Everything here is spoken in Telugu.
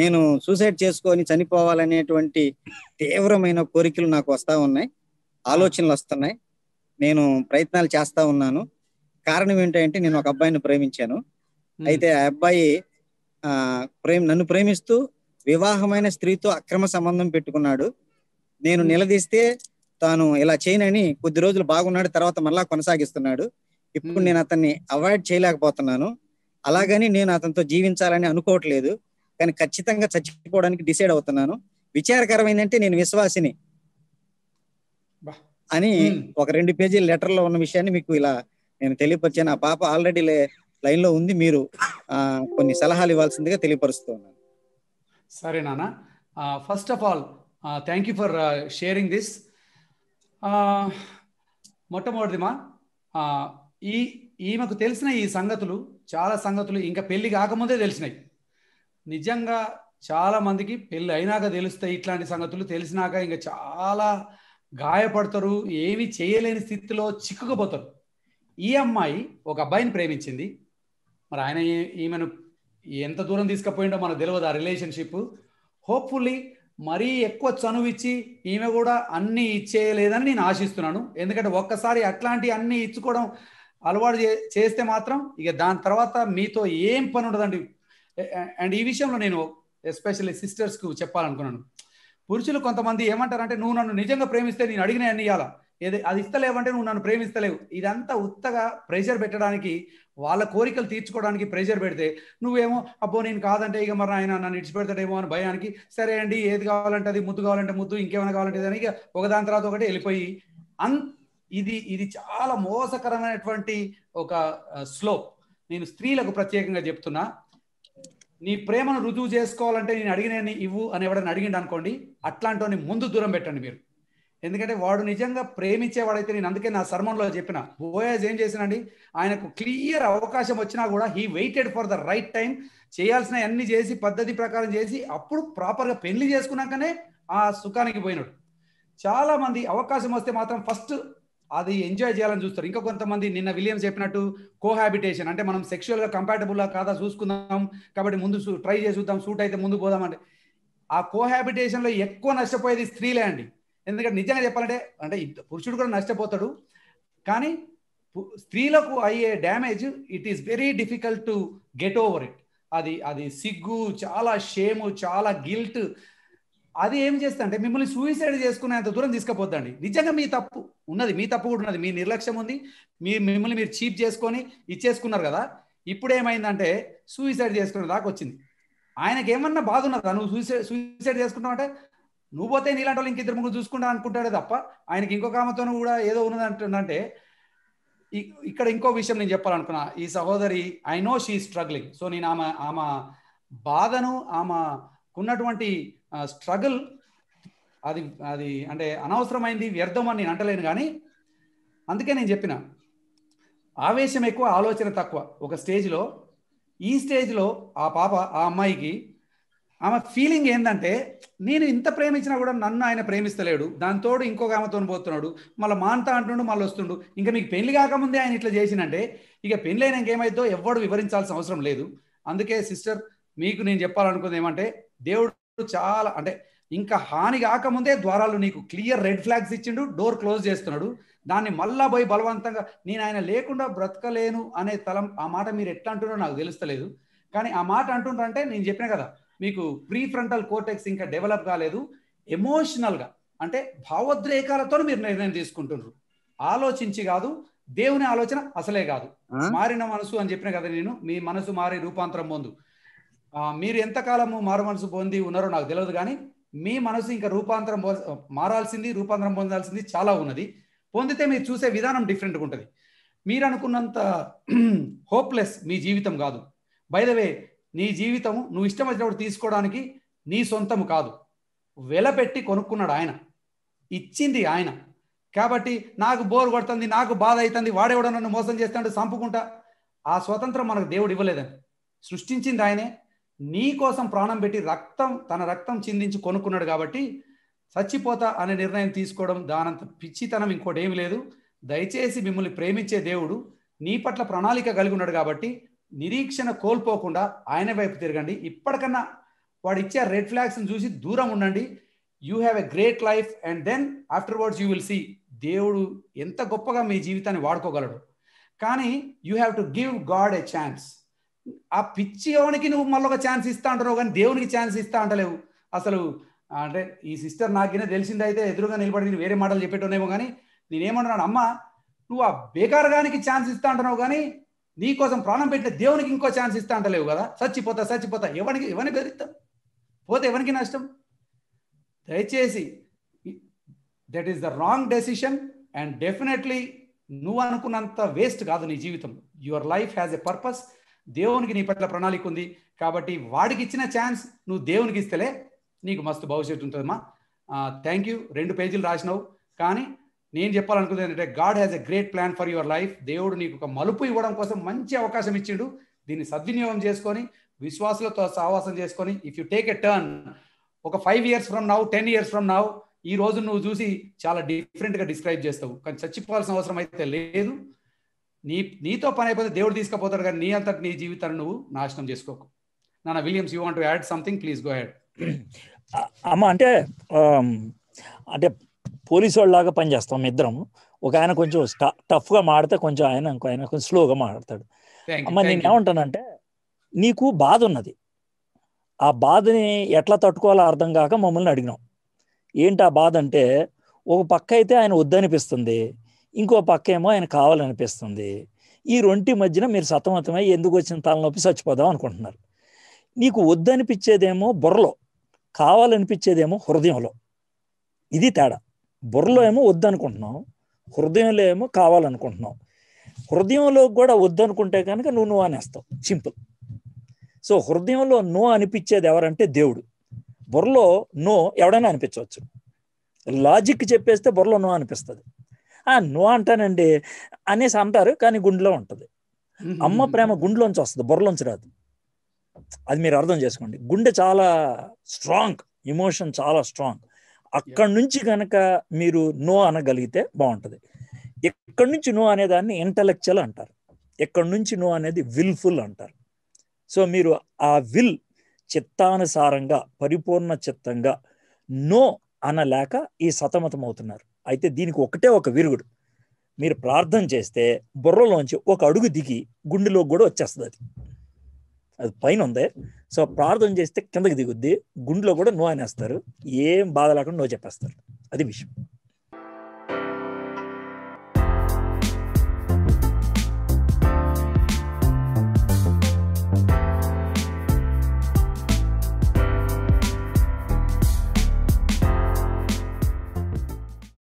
నేను సూసైడ్ చేసుకొని చనిపోవాలనేటువంటి తీవ్రమైన కోరికలు నాకు వస్తా ఉన్నాయి ఆలోచనలు వస్తున్నాయి నేను ప్రయత్నాలు చేస్తా ఉన్నాను కారణం ఏంటంటే నేను ఒక అబ్బాయిని ప్రేమించాను అయితే ఆ అబ్బాయి ఆ ప్రేమ నన్ను ప్రేమిస్తూ వివాహమైన స్త్రీతో అక్రమ సంబంధం పెట్టుకున్నాడు నేను నిలదీస్తే తాను ఇలా చేయనని కొద్ది రోజులు బాగున్నాడు తర్వాత మళ్ళా కొనసాగిస్తున్నాడు ఇప్పుడు నేను అతన్ని అవాయిడ్ చేయలేకపోతున్నాను అలాగని నేను అతనితో జీవించాలని అనుకోవట్లేదు కానీ ఖచ్చితంగా చచ్చిపోవడానికి డిసైడ్ అవుతున్నాను విచారకరమైందంటే నేను విశ్వాసిని అని ఒక రెండు పేజీ లెటర్ లో ఉన్న విషయాన్ని మీకు ఇలా నేను తెలియపరిచాను ఆ పాప ఆల్రెడీ లైన్ లో ఉంది మీరు కొన్ని సలహాలు ఇవ్వాల్సిందిగా తెలియపరుస్తున్నాను సరే నాన్న first of all thank you for sharing this మొట్టమొదటిదిమా ఈ ఈమెకు తెలిసిన ఈ సంగతులు చాలా సంగతులు ఇంకా పెళ్లి కాకముందే తెలిసినాయి నిజంగా చాలా మందికి పెళ్ళి అయినాక తెలుస్తాయి ఇట్లాంటి సంగతులు తెలిసినాక ఇంకా చాలా గాయపడతారు ఏమి చేయలేని స్థితిలో చిక్కుకుపోతారు ఈ అమ్మాయి ఒక అబ్బాయిని ప్రేమించింది మరి ఆయన ఈమెను ఎంత దూరం తీసుకుపోయిండో మనకు తెలియదు ఆ రిలేషన్షిప్ హోప్ఫుల్లీ మరీ ఎక్కువ చనువు ఇచ్చి ఈమె కూడా అన్నీ ఇచ్చేయలేదని నేను ఆశిస్తున్నాను ఎందుకంటే ఒక్కసారి అట్లాంటి అన్నీ ఇచ్చుకోవడం అలవాటు చేస్తే మాత్రం ఇక దాని తర్వాత మీతో ఏం పని ఉండదండి అండ్ ఈ విషయంలో నేను ఎస్పెషల్లీ సిస్టర్స్కు చెప్పాలనుకున్నాను పురుషులు కొంతమంది ఏమంటారంటే నువ్వు నన్ను నిజంగా ప్రేమిస్తే నేను అడిగిన అన్ని ఇవ్వాలా ఏది అది ఇస్తలేవంటే నువ్వు నన్ను ప్రేమిస్తలేవు ఇదంతా ఉత్తగా ప్రెషర్ పెట్టడానికి వాళ్ళ కోరికలు తీర్చుకోవడానికి ప్రెషర్ పెడితే నువ్వేమో అబ్బో నేను కాదంటే ఇక మరి ఆయన నన్ను ఇడిచిపెడతాడేమో అని భయానికి సరే అండి ఏది కావాలంటే అది ముద్దు కావాలంటే ముద్దు ఇంకేమైనా కావాలంటే దానికి ఒకదాని తర్వాత ఒకటి వెళ్ళిపోయి అన్ ఇది ఇది చాలా మోసకరమైనటువంటి ఒక స్లోప్ నేను స్త్రీలకు ప్రత్యేకంగా చెప్తున్నా నీ ప్రేమను రుజువు చేసుకోవాలంటే నేను అడిగిన ఇవ్వు అని ఎవడని అడిగిండు అనుకోండి అట్లాంటి ముందు దూరం పెట్టండి మీరు ఎందుకంటే వాడు నిజంగా ప్రేమించేవాడైతే నేను అందుకే నా సర్మంలో చెప్పిన బోయాజ్ ఏం చేసినండి ఆయనకు క్లియర్ అవకాశం వచ్చినా కూడా he waited for the right time చేయాల్సిన అన్ని చేసి పద్ధతి ప్రకారం చేసి అప్పుడు ప్రాపర్గా పెళ్లి చేసుకున్నాకనే ఆ సుఖానికి పోయినాడు చాలా మంది అవకాశం వస్తే మాత్రం ఫస్ట్ అది ఎంజాయ్ చేయాలని చూస్తారు ఇంకా కొంతమంది నిన్న విలియమ్స్ చెప్పినట్టు కోహాబిటేషన్ అంటే మనం సెక్షువల్గా కంపాటబుల్ కాదా చూసుకుందాం కాబట్టి ముందు ట్రై చేసి చూద్దాం సూట్ అయితే ముందు పోదాం అంటే ఆ కోహాబిటేషన్లో ఎక్కువ నష్టపోయేది స్త్రీలే అండి ఎందుకంటే నిజంగా చెప్పాలంటే అంటే పురుషుడు కూడా నష్టపోతాడు కానీ స్త్రీలకు అయ్యే damage it is very difficult to get over it అది అది సిగ్గు చాలా షేము చాలా గిల్ట్ అది ఏం అంటే మిమ్మల్ని సూయిసైడ్ చేసుకునేంత దూరం తీసుకుపోద్దండి నిజంగా మీ తప్పు ఉన్నది మీ తప్పు కూడా ఉన్నది మీ నిర్లక్ష్యం ఉంది మీ మిమ్మల్ని మీరు చీప్ చేసుకొని ఇచ్చేసుకున్నారు కదా ఇప్పుడు ఏమైందంటే సూయిసైడ్ చేసుకునే దాకా వచ్చింది ఆయనకి ఏమన్నా బాధ ఉన్నదా నువ్వు సూసైడ్ సూసైడ్ చేసుకుంటావు అంటే నువ్వు పోతే నీలాంటి వాళ్ళు ఇంకిద్దరు ముగ్గురు చూసుకుంటా అనుకుంటాడే తప్ప ఆయనకి ఇంకొక ఆమెతో కూడా ఏదో ఉన్నది అంటుందంటే ఇక్కడ ఇంకో విషయం నేను చెప్పాలనుకున్నా ఈ సహోదరి I know she struggling so నేను ఆమె ఆమె బాధను ఆమెకున్నటువంటి స్ట్రగుల్ అది అది అంటే అనవసరమైంది వ్యర్థం అని నేను అంటలేను కానీ అందుకే నేను చెప్పిన ఆవేశం ఎక్కువ ఆలోచన తక్కువ ఒక స్టేజ్లో ఈ స్టేజ్లో ఆ పాప ఆ అమ్మాయికి ఆమె ఫీలింగ్ ఏంటంటే నేను ఇంత ప్రేమించినా కూడా నన్ను ఆయన ప్రేమిస్తలేడు దాంతో ఇంకొక ఆమెతో పోతున్నాడు మళ్ళీ మాంతా అంటుండు మళ్ళీ వస్తుండు ఇంకా మీకు పెళ్లి కాకముందే ఆయన ఇట్లా చేసినంటే ఇక పెళ్లి అయినాక ఏమైందో ఎవడు వివరించాల్సిన అవసరం లేదు అందుకే సిస్టర్ మీకు నేను చెప్పాలనుకుంది ఏమంటే దేవుడు చాలా అంటే ఇంకా హాని కాకముందే ద్వారాలు నీకు క్లియర్ రెడ్ ఫ్లాగ్స్ ఇచ్చిండు డోర్ క్లోజ్ చేస్తున్నాడు దాన్ని మళ్ళా పోయి బలవంతంగా నేను ఆయన లేకుండా బ్రతకలేను అనే తలం ఆ మాట మీరు ఎట్లా అంటున్నారో నాకు తెలుస్తలేదు కానీ ఆ మాట అంటుంటారంటే నేను చెప్పిన కదా మీకు ప్రీ ఫ్రంటల్ కోటెక్స్ ఇంకా డెవలప్ కాలేదు ఎమోషనల్గా అంటే భావోద్రేకాలతో మీరు నిర్ణయం తీసుకుంటున్నారు ఆలోచించి కాదు దేవుని ఆలోచన అసలే కాదు మారిన మనసు అని చెప్పిన కదా నేను మీ మనసు మారి రూపాంతరం పొందు మీరు ఎంతకాలము మారు మనసు పొంది ఉన్నారో నాకు తెలియదు కానీ మీ మనసు ఇంకా రూపాంతరం మారాల్సింది రూపాంతరం పొందాల్సింది చాలా ఉన్నది పొందితే మీరు చూసే విధానం డిఫరెంట్గా ఉంటుంది మీరు అనుకున్నంత హోప్లెస్ మీ జీవితం కాదు బైదవే వే నీ జీవితం నువ్వు ఇష్టం వచ్చినప్పుడు తీసుకోవడానికి నీ సొంతము కాదు వెలపెట్టి కొనుక్కున్నాడు ఆయన ఇచ్చింది ఆయన కాబట్టి నాకు బోర్ కొడుతుంది నాకు బాధ అవుతుంది వాడేవాడు నన్ను మోసం చేస్తాడు చంపుకుంటా ఆ స్వతంత్రం మనకు దేవుడు ఇవ్వలేదని సృష్టించింది ఆయనే నీ కోసం ప్రాణం పెట్టి రక్తం తన రక్తం చిందించి కొనుక్కున్నాడు కాబట్టి చచ్చిపోతా అనే నిర్ణయం తీసుకోవడం దానంత పిచ్చితనం ఇంకోటి ఏమి లేదు దయచేసి మిమ్మల్ని ప్రేమించే దేవుడు నీ పట్ల ప్రణాళిక కలిగి ఉన్నాడు కాబట్టి నిరీక్షణ కోల్పోకుండా ఆయన వైపు తిరగండి ఇప్పటికన్నా వాడు ఇచ్చే రెడ్ ఫ్లాగ్స్ని చూసి దూరం ఉండండి you have a great life and then afterwards you will see దేవుడు ఎంత గొప్పగా మీ జీవితాన్ని వాడుకోగలడు కానీ you have to give God a chance ఆ పిచ్చి ఎవనికి నువ్వు మళ్ళీ ఒక ఛాన్స్ ఇస్తా అంటున్నావు కానీ దేవునికి ఛాన్స్ ఇస్తా అంటలేవు అసలు అంటే ఈ సిస్టర్ నాకినే తెలిసిందైతే ఎదురుగా నిలబడి నేను వేరే మాటలు చెప్పేటోనేమో కానీ నేనేమంటున్నాను అమ్మ నువ్వు ఆ బేకారగానికి ఛాన్స్ ఇస్తా అంటున్నావు కానీ నీ కోసం ప్రాణం పెట్టిన దేవునికి ఇంకో ఛాన్స్ ఇస్తా అంటలేవు కదా చచ్చిపోతా చచ్చిపోతా ఎవరికి ఎవరిని బెదిరిస్తాం పోతే ఎవరికి నష్టం దయచేసి that is the wrong decision and definitely నువ్వు అనుకున్నంత వేస్ట్ కాదు నీ జీవితం your life has a purpose దేవునికి నీ పట్ల ప్రణాళిక ఉంది కాబట్టి వాడికి ఇచ్చిన ఛాన్స్ నువ్వు దేవునికి ఇస్తేలే నీకు మస్తు భవిష్యత్తు ఉంటుందమ్మా థ్యాంక్ యూ రెండు పేజీలు రాసినావు కానీ నేను చెప్పాలనుకుంది ఏంటంటే God has a great plan for your life దేవుడు నీకు ఒక మలుపు ఇవ్వడం కోసం మంచి అవకాశం ఇచ్చిండు దీన్ని సద్వినియోగం చేసుకొని విశ్వాసులతో సహవాసం చేసుకొని if you take a turn ఒక five years from now ten years from now ఈ రోజు నువ్వు చూసి చాలా డిఫరెంట్గా డిస్క్రైబ్ చేస్తావు కానీ చచ్చిపోవాల్సిన అవసరం అయితే లేదు నీ నీతో పని అయిపోతే దేవుడు తీసుకుపోతాడు కానీ నీ అంతటి నీ జీవితాన్ని నువ్వు నాశనం చేసుకోకు నాన్న Williams you want add something please go add అమ్మ అంటే um, అంటే పోలీసు వాళ్ళలాగా పనిచేస్తాం ఇద్దరం ఒక ఆయన కొంచెం టఫ్గా మాడితే కొంచెం ఆయన ఇంకో ఆయన కొంచెం స్లోగా మాడతాడు అమ్మ నేను ఏమంటానంటే నీకు బాధ ఉన్నది ఆ బాధని ఎట్లా తట్టుకోవాలో అర్థం కాక మమ్మల్ని అడిగినాం ఏంటి ఆ బాధ అంటే ఒక పక్క అయితే ఆయన వద్దనిపిస్తుంది ఇంకో పక్క ఏమో ఆయన కావాలనిపిస్తుంది ఈ రెంటి మధ్యన మీరు సతమతమై ఎందుకు వచ్చిన తలనొప్పి చచ్చిపోదాం అనుకుంటున్నారు నీకు వద్దనిపించేదేమో బుర్రలో కావాలనిపించేదేమో హృదయంలో ఇది తేడా బుర్రలో ఏమో వద్దనుకుంటున్నాం హృదయంలో ఏమో కావాలనుకుంటున్నాం హృదయంలో కూడా వద్దనుకుంటే కనుక నువ్వు నువ్వు అనేస్తావు సింపుల్ సో హృదయంలో నో అనిపించేది ఎవరంటే దేవుడు బుర్రలో నో ఎవడైనా అనిపించవచ్చు లాజిక్ చెప్పేస్తే బుర్రలో నో అనిపిస్తుంది నో అంటానండి అనేసి అంటారు కానీ గుండెలో ఉంటుంది అమ్మ ప్రేమ గుండెలోంచి వస్తుంది బుర్రలోంచి రాదు అది మీరు అర్థం చేసుకోండి గుండె చాలా స్ట్రాంగ్ ఎమోషన్ చాలా స్ట్రాంగ్ అక్కడి నుంచి కనుక మీరు నో అనగలిగితే బాగుంటుంది ఎక్కడి నుంచి నో అనేదాన్ని ఇంటలెక్చువల్ అంటారు ఎక్కడి నుంచి నో అనేది విల్ఫుల్ అంటారు సో మీరు ఆ విల్ చిత్తానుసారంగా పరిపూర్ణ చిత్తంగా నో అనలేక ఈ సతమతం అవుతున్నారు అయితే దీనికి ఒకటే ఒక విరుగుడు మీరు ప్రార్థన చేస్తే బుర్రలోంచి ఒక అడుగు దిగి గుండెలోకి కూడా వచ్చేస్తుంది అది అది పైన ఉంది సో ప్రార్థన చేస్తే కిందకి దిగుద్ది గుండెలో కూడా నో అనేస్తారు ఏం బాధ లేకుండా నో చెప్పేస్తారు అది విషయం